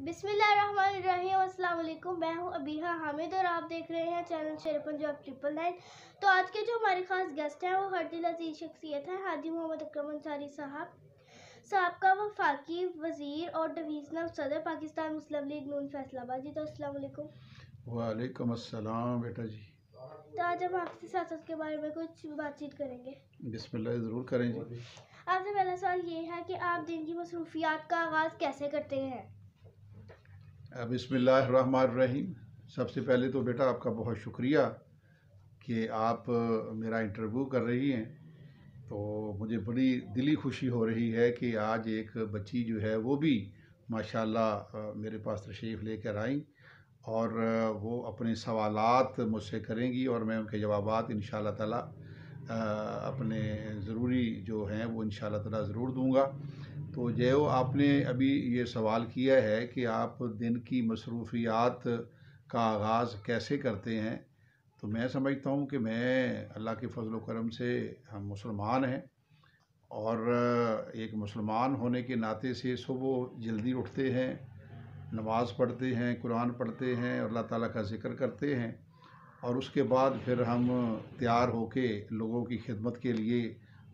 बिसमीम मैं हूँ अबीहा हामिद और आप देख रहे हैं चैनल शेरपन पंजाब ट्रिपल नाइन तो आज के जो हमारे खास गेस्ट हैं वो हर दिल अजीज शख्सियत हैं हादी मोहम्मद अक्रम अंसारी साहब साहब का वफाकी वजीर और डिवीजनल सदर पाकिस्तान मुस्लिम लीग नून फैसलाबाद जी तो असलकुम वालेकुम अस्सलाम बेटा जी तो आज हम आपसे सियासत के बारे में कुछ बातचीत करेंगे बिस्मिल्लाह ज़रूर करेंगे आपसे पहला सवाल ये है कि आप दिन की मसरूफियात का आगाज़ कैसे करते हैं बिसमीम सबसे पहले तो बेटा आपका बहुत शुक्रिया कि आप मेरा इंटरव्यू कर रही हैं तो मुझे बड़ी दिली खुशी हो रही है कि आज एक बच्ची जो है वो भी माशाल्लाह मेरे पास तशरीफ़ लेकर आई और वो अपने सवालात मुझसे करेंगी और मैं उनके जवाब इन ताला अपने ज़रूरी जो हैं वो इन तला ज़रूर दूँगा तो जय आपने अभी ये सवाल किया है कि आप दिन की मसरूफियात का आगाज़ कैसे करते हैं तो मैं समझता हूँ कि मैं अल्लाह के फजल करम से हम मुसलमान हैं और एक मुसलमान होने के नाते से सुबह जल्दी उठते हैं नमाज़ पढ़ते हैं कुरान पढ़ते हैं और अल्लाह ताला का ज़िक्र करते हैं और उसके बाद फिर हम तैयार होके लोगों की खिदमत के लिए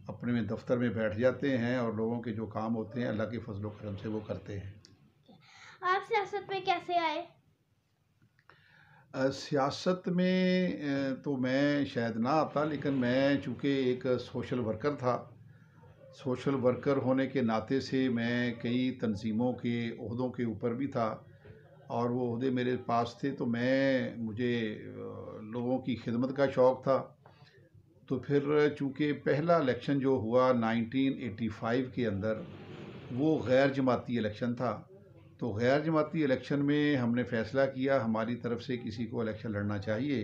अपने में दफ्तर में बैठ जाते हैं और लोगों के जो काम होते हैं अल्लाह के फजल करम से वो करते हैं आप सियासत में कैसे आए सियासत में तो मैं शायद ना आता लेकिन मैं चूँकि एक सोशल वर्कर था सोशल वर्कर होने के नाते से मैं कई तनज़ीमों के अहदों के ऊपर भी था और वो अहदे मेरे पास थे तो मैं मुझे लोगों की खिदमत का शौक़ था तो फिर चूँकि पहला इलेक्शन जो हुआ 1985 के अंदर वो गैर जमाती इलेक्शन था तो गैर जमाती इलेक्शन में हमने फ़ैसला किया हमारी तरफ से किसी को इलेक्शन लड़ना चाहिए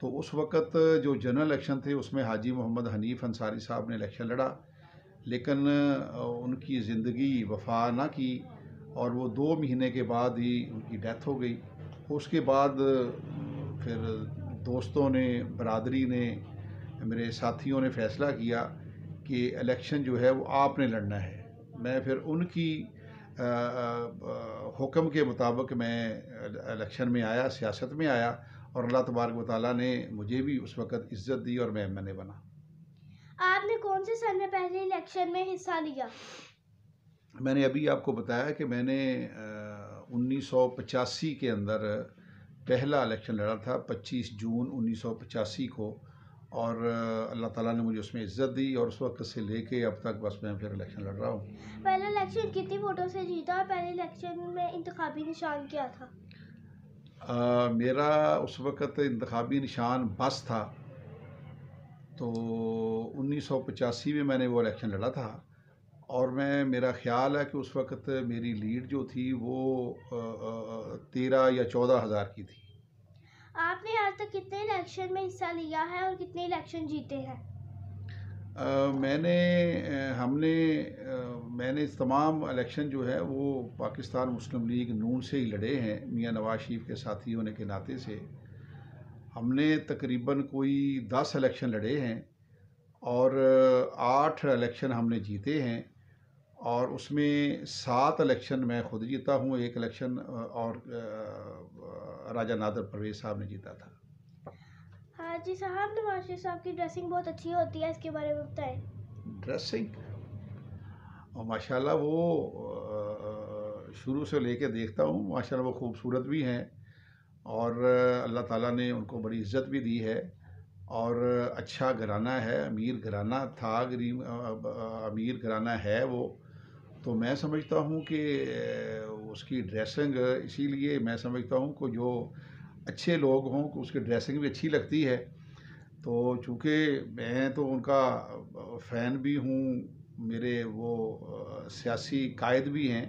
तो उस वक़्त जो जनरल इलेक्शन थे उसमें हाजी मोहम्मद हनीफ अंसारी साहब ने इलेक्शन लड़ा लेकिन उनकी ज़िंदगी वफा ना की और वो दो महीने के बाद ही उनकी डेथ हो गई उसके बाद फिर दोस्तों ने बरदरी ने मेरे साथियों ने फैसला किया कि इलेक्शन जो है वो आपने लड़ना है मैं फिर उनकी हुक्म के मुताबिक मैं इलेक्शन में आया सियासत में आया और अल्लाह तबारक वाली ने मुझे भी उस वक़्त इज़्ज़त दी और मैं एम एन ए बना आपने कौन से सन में पहले इलेक्शन में हिस्सा लिया मैंने अभी आपको बताया कि मैंने उन्नीस सौ पचासी के अंदर पहला इलेक्शन लड़ा था 25 जून 1985 को और अल्लाह ताला ने मुझे उसमें इज्जत दी और उस वक्त से लेके अब तक बस मैं फिर इलेक्शन लड़ रहा हूँ पहला इलेक्शन कितनी वोटों से जीता और पहले इलेक्शन में इंतबी निशान क्या था आ, मेरा उस वक्त इंतबी निशान बस था तो उन्नीस में मैंने वो इलेक्शन लड़ा था और मैं मेरा ख्याल है कि उस वक्त मेरी लीड जो थी वो तेरह या चौदह हज़ार की थी आपने आज तक कितने इलेक्शन में हिस्सा लिया है और कितने इलेक्शन जीते हैं मैंने हमने मैंने तमाम इलेक्शन जो है वो पाकिस्तान मुस्लिम लीग नून से ही लड़े हैं मियाँ नवाज शरीफ के साथी होने के नाते से हमने तकरीबन कोई दस इलेक्शन लड़े हैं और आठ इलेक्शन हमने जीते हैं और उसमें सात इलेक्शन मैं खुद जीता हूँ एक इलेक्शन और राजा नादर परवेज साहब ने जीता था हाँ जी साहब नवाज तो साहब की ड्रेसिंग बहुत अच्छी होती है इसके बारे में बताएं ड्रेसिंग और माशाल्लाह वो शुरू से लेके देखता हूँ माशाल्लाह वो खूबसूरत भी हैं और अल्लाह ताला ने उनको बड़ी इज्जत भी दी है और अच्छा घराना है अमीर घराना था गरीब अमीर घराना है वो तो मैं समझता हूँ कि उसकी ड्रेसिंग इसीलिए मैं समझता हूँ कि जो अच्छे लोग हों उसकी ड्रेसिंग भी अच्छी लगती है तो चूँकि मैं तो उनका फ़ैन भी हूँ मेरे वो सियासी कायद भी हैं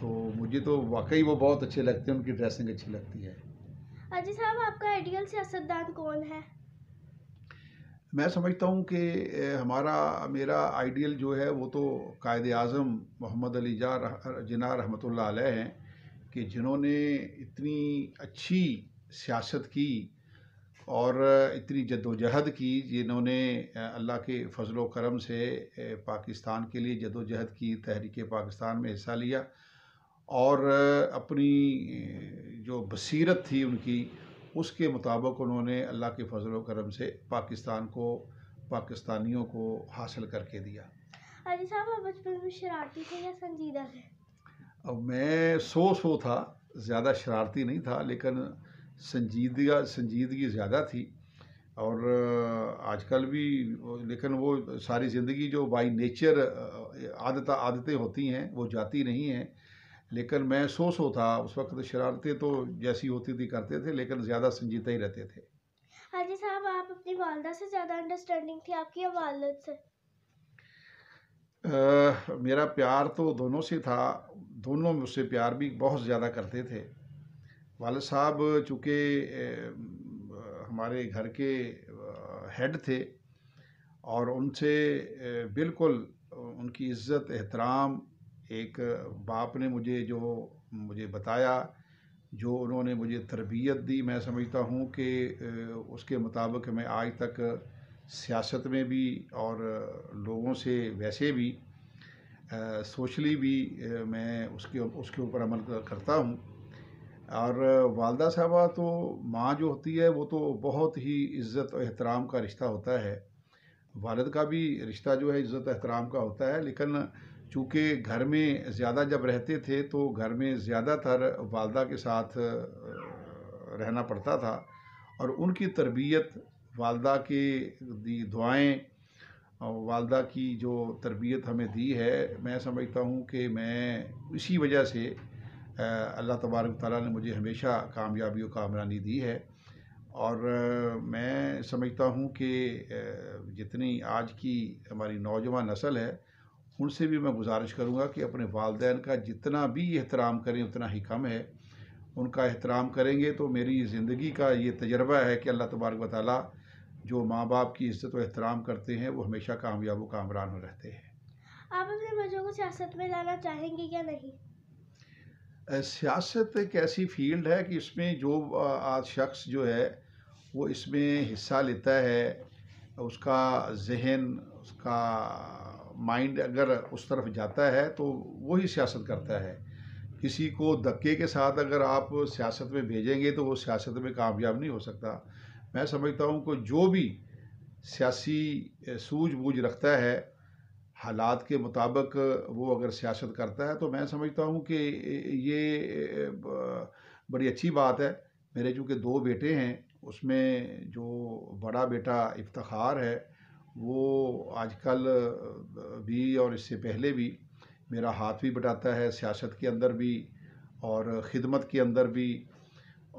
तो मुझे तो वाकई वो बहुत अच्छे लगते हैं उनकी ड्रेसिंग अच्छी लगती है अजी साहब आपका आइडियल सियासतदान कौन है मैं समझता हूँ कि हमारा मेरा आइडियल जो है वो तो कायद अज़म मोहम्मद अली जा जना रहमत आलह हैं कि जिन्होंने इतनी अच्छी सियासत की और इतनी जदोजहद की जिन्होंने अल्लाह के फजल करम से पाकिस्तान के लिए जदोजहद की तहरीक पाकिस्तान में हिस्सा लिया और अपनी जो बसीरत थी उनकी उसके मुताबिक उन्होंने अल्लाह के फजल करम से पाकिस्तान को पाकिस्तानियों को हासिल करके दिया अली साहब आप बचपन में शरारती थे या संजीदा थे अब मैं सो सो था ज़्यादा शरारती नहीं था लेकिन संजीदगा संजीदगी ज़्यादा थी और आजकल भी लेकिन वो सारी ज़िंदगी जो बाई नेचर आदत आदतें होती हैं वो जाती नहीं हैं लेकिन मैं सो सो था उस वक्त तो शरारतें तो जैसी होती थी करते थे लेकिन ज़्यादा संजीदा ही रहते थे हाँ जी साहब आप अपनी वालदा से ज़्यादा अंडरस्टैंडिंग थी आपकी वालद से आ, मेरा प्यार तो दोनों से था दोनों मुझसे प्यार भी बहुत ज़्यादा करते थे वालद साहब चूँकि हमारे घर के हेड थे और उनसे बिल्कुल उनकी इज़्ज़त एहतराम एक बाप ने मुझे जो मुझे बताया जो उन्होंने मुझे तरबियत दी मैं समझता हूँ कि उसके मुताबिक मैं आज तक सियासत में भी और लोगों से वैसे भी सोशली भी मैं उसके उसके ऊपर अमल करता हूँ और वालदा साहबा तो माँ जो होती है वो तो बहुत ही इज़्ज़त और एहतराम का रिश्ता होता है वालद का भी रिश्ता जो है इज़्ज़त एहतराम का होता है लेकिन चूँकि घर में ज़्यादा जब रहते थे तो घर में ज़्यादातर वालदा के साथ रहना पड़ता था और उनकी तरबियत वालदा के दी दुआएँ वालदा की जो तरबियत हमें दी है मैं समझता हूँ कि मैं इसी वजह से अल्लाह तबारक ताली ने मुझे हमेशा कामयाबी और कामरानी दी है और मैं समझता हूँ कि जितनी आज की हमारी नौजवान नस्ल है उनसे भी मैं गुजारिश करूँगा कि अपने वालदे का जितना भी एहतराम करें उतना ही कम है उनका एहतराम करेंगे तो मेरी ज़िंदगी का ये तजर्बा है कि अल्लाह तबारक वाली जो माँ बाप की इज्जत व एहतराम करते हैं वो हमेशा कामयाब व कामरान में रहते हैं आप अपने बच्चों को सियासत में लाना चाहेंगे क्या नहीं सियासत एक ऐसी फील्ड है कि इसमें जो आज शख्स जो है वो इसमें हिस्सा लेता है उसका जहन उसका माइंड अगर उस तरफ जाता है तो वही सियासत करता है किसी को धक्के के साथ अगर आप सियासत में भेजेंगे तो वो सियासत में कामयाब नहीं हो सकता मैं समझता हूँ कि जो भी सियासी सूझबूझ रखता है हालात के मुताबिक वो अगर सियासत करता है तो मैं समझता हूँ कि ये बड़ी अच्छी बात है मेरे चूँकि दो बेटे हैं उसमें जो बड़ा बेटा इफ्तार है वो आजकल भी और इससे पहले भी मेरा हाथ भी बटाता है सियासत के अंदर भी और ख़िदमत के अंदर भी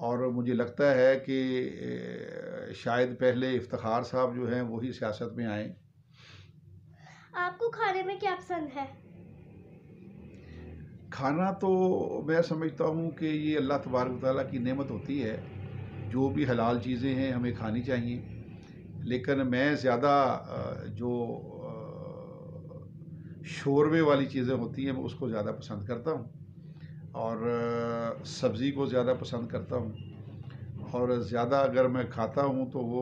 और मुझे लगता है कि शायद पहले इफ्तार साहब जो हैं वही सियासत में आए आपको खाने में क्या पसंद है खाना तो मैं समझता हूँ कि ये अल्लाह तबारक ताली की नेमत होती है जो भी हलाल चीज़ें हैं हमें खानी चाहिए लेकिन मैं ज़्यादा जो शोरबे वाली चीज़ें होती हैं मैं उसको ज़्यादा पसंद करता हूँ और सब्ज़ी को ज़्यादा पसंद करता हूँ और ज़्यादा अगर मैं खाता हूँ तो वो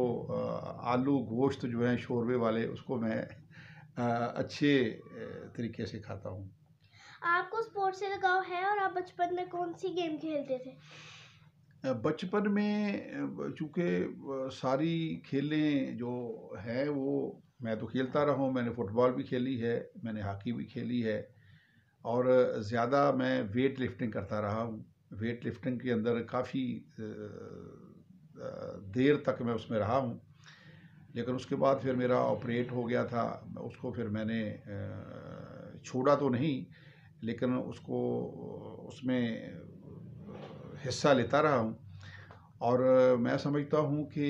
आलू गोश्त जो है शोरबे वाले उसको मैं अच्छे तरीके से खाता हूँ आपको स्पोर्ट्स से लगाव है और आप बचपन में कौन सी गेम खेलते थे बचपन में चूँकि सारी खेलें जो हैं वो मैं तो खेलता रहा हूँ मैंने फ़ुटबॉल भी खेली है मैंने हॉकी भी खेली है और ज़्यादा मैं वेट लिफ्टिंग करता रहा हूँ वेट लिफ्टिंग के अंदर काफ़ी देर तक मैं उसमें रहा हूँ लेकिन उसके बाद फिर मेरा ऑपरेट हो गया था उसको फिर मैंने छोड़ा तो नहीं लेकिन उसको उसमें हिस्सा लेता रहा हूँ और मैं समझता हूँ कि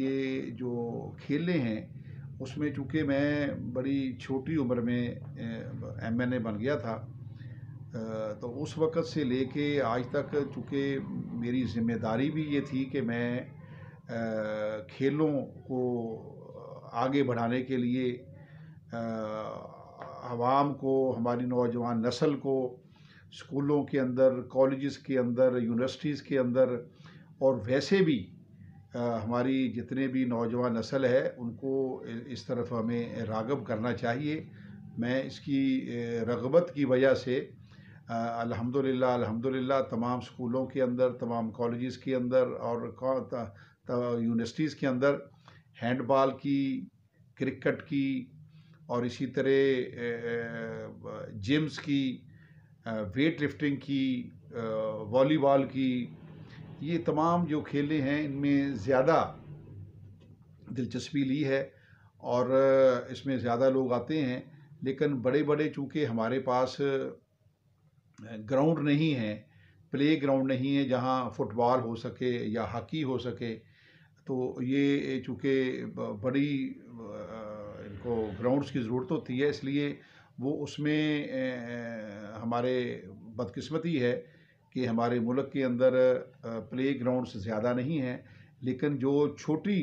ये जो खेले हैं उसमें चूँकि मैं बड़ी छोटी उम्र में एम एन ए बन गया था तो उस वक़्त से लेके आज तक चूँकि मेरी जिम्मेदारी भी ये थी कि मैं खेलों को आगे बढ़ाने के लिए आवाम को हमारी नौजवान नस्ल को स्कूलों के अंदर कॉलेजेस के अंदर यूनिवर्सिटीज़ के अंदर और वैसे भी आ, हमारी जितने भी नौजवान नस्ल है उनको इस तरफ हमें रागब करना चाहिए मैं इसकी रगबत की वजह से अल्हम्दुलिल्लाह अल्हम्दुलिल्लाह तमाम स्कूलों के अंदर तमाम कॉलेजेस के अंदर और यूनिवर्सिटीज़ के अंदर हैंडबॉल की क्रिकेट की और इसी तरह जिम्स की वेट लिफ्टिंग की वॉलीबॉल की ये तमाम जो खेलें हैं इनमें ज़्यादा दिलचस्पी ली है और इसमें ज़्यादा लोग आते हैं लेकिन बड़े बड़े चूँकि हमारे पास ग्राउंड नहीं है प्ले ग्राउंड नहीं है जहाँ फुटबॉल हो सके या हॉकी हो सके तो ये चूँकि बड़ी इनको ग्राउंड्स की ज़रूरत होती है इसलिए वो उसमें हमारे बदकिस्मती है कि हमारे मुल्क के अंदर प्ले ग्राउंड्स ज़्यादा नहीं हैं लेकिन जो छोटी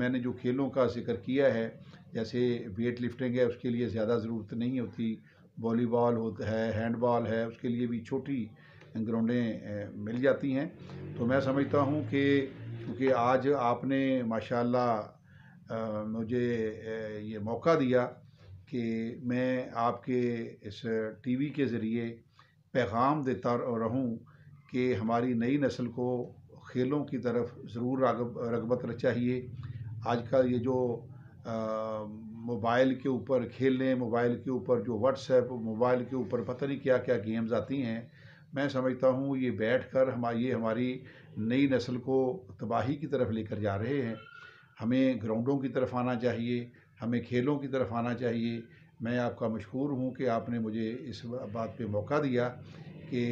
मैंने जो खेलों का जिक्र किया है जैसे वेट लिफ्टिंग है उसके लिए ज़्यादा ज़रूरत नहीं होती वॉलीबॉल होता है हैंडबॉल है उसके लिए भी छोटी ग्राउंडें मिल जाती हैं तो मैं समझता हूँ कि क्योंकि आज आपने माशाल्लाह मुझे ये मौका दिया कि मैं आपके इस टी वी के ज़रिए पैगाम देता रहूँ कि हमारी नई नस्ल को खेलों की तरफ ज़रूर रागब रगबत चाहिए आजकल ये जो मोबाइल के ऊपर खेलने मोबाइल के ऊपर जो व्हाट्सएप मोबाइल के ऊपर पता नहीं क्या क्या गेम्स आती हैं मैं समझता हूँ ये बैठ कर हम ये हमारी नई नस्ल को तबाही की तरफ लेकर जा रहे हैं हमें ग्राउंडों की तरफ आना चाहिए हमें खेलों की तरफ आना चाहिए मैं आपका मशहूर हूँ कि आपने मुझे इस बात पे मौका दिया कि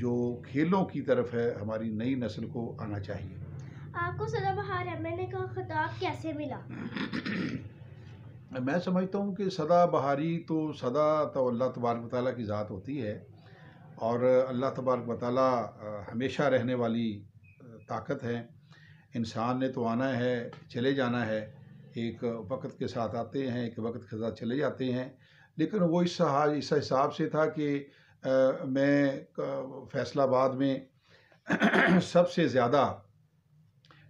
जो खेलों की तरफ है हमारी नई नस्ल को आना चाहिए आपको सदा बहार एमएलए का खिताब कैसे मिला मैं समझता हूँ कि सदा बहारी तो सदा तो अल्लाह तबारक ताली की ज़ात होती है और अल्लाह तबारक ताली हमेशा रहने वाली ताकत है इंसान ने तो आना है चले जाना है एक वक़्त के साथ आते हैं एक वक़्त के साथ चले जाते हैं लेकिन वो इस इस हिसाब से था कि आ, मैं फैसलाबाद में सबसे ज़्यादा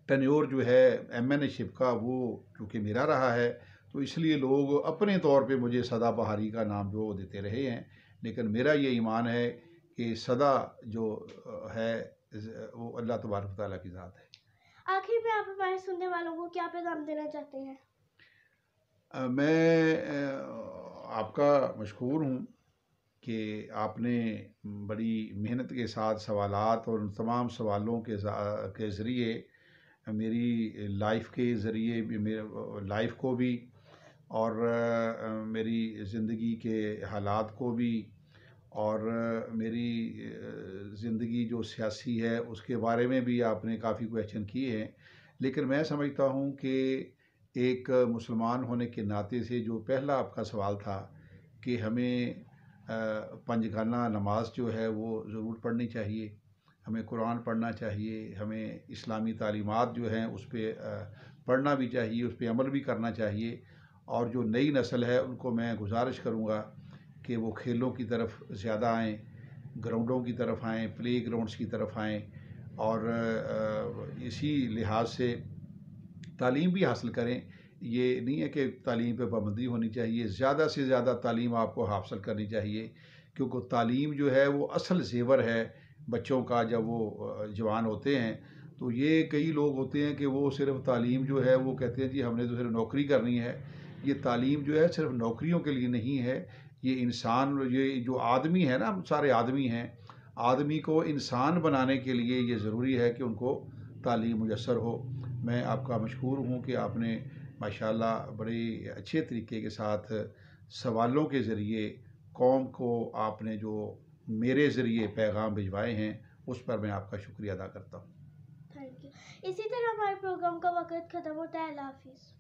टनोर जो है एम एन शिप का वो चूँकि मेरा रहा है तो इसलिए लोग अपने तौर पे मुझे सदा बहारी का नाम जो देते रहे हैं लेकिन मेरा ये ईमान है कि सदा जो है वो अल्लाह तबारक ताली की ज़ात है आखिर में आप हमारे सुनने वालों को क्या पैगाम देना चाहते हैं मैं आपका मशहूर हूँ कि आपने बड़ी मेहनत के साथ सवालात और उन तमाम सवालों के के ज़रिए मेरी लाइफ के ज़रिए मेरे लाइफ को भी और मेरी ज़िंदगी के हालात को भी और मेरी ज़िंदगी जो सियासी है उसके बारे में भी आपने काफ़ी क्वेश्चन किए हैं लेकिन मैं समझता हूँ कि एक मुसलमान होने के नाते से जो पहला आपका सवाल था कि हमें पंजगाना नमाज जो है वो ज़रूर पढ़नी चाहिए हमें कुरान पढ़ना चाहिए हमें इस्लामी तालीमत जो हैं उस पर पढ़ना भी चाहिए उस पर अमल भी करना चाहिए और जो नई नस्ल है उनको मैं गुजारिश करूँगा कि वो खेलों की तरफ ज़्यादा आएँ ग्राउंडों की तरफ आएँ प्ले ग्राउंड्स की तरफ आएँ और इसी लिहाज से तालीम भी हासिल करें ये नहीं है कि तालीम पर पाबंदी होनी चाहिए ज़्यादा से ज़्यादा तालीम आपको हासिल करनी चाहिए क्योंकि तालीम जो है वो असल जेवर है बच्चों का जब वो जवान होते हैं तो ये कई लोग होते हैं कि वो सिर्फ तालीम जो है वो कहते हैं जी हमने तो सिर्फ नौकरी करनी है ये तालीम जो है सिर्फ नौकरियों के लिए नहीं है ये इंसान ये जो आदमी है ना सारे आदमी हैं आदमी को इंसान बनाने के लिए ये ज़रूरी है कि उनको तालीम मुयसर हो मैं आपका मशहूर हूँ कि आपने माशाल्लाह बड़े अच्छे तरीके के साथ सवालों के ज़रिए कौम को आपने जो मेरे ज़रिए पैगाम भिजवाए हैं उस पर मैं आपका शुक्रिया अदा करता हूँ थैंक यू इसी तरह हमारे प्रोग्राम का वक्त ख़त्म होता है अल्लाह हाफिज़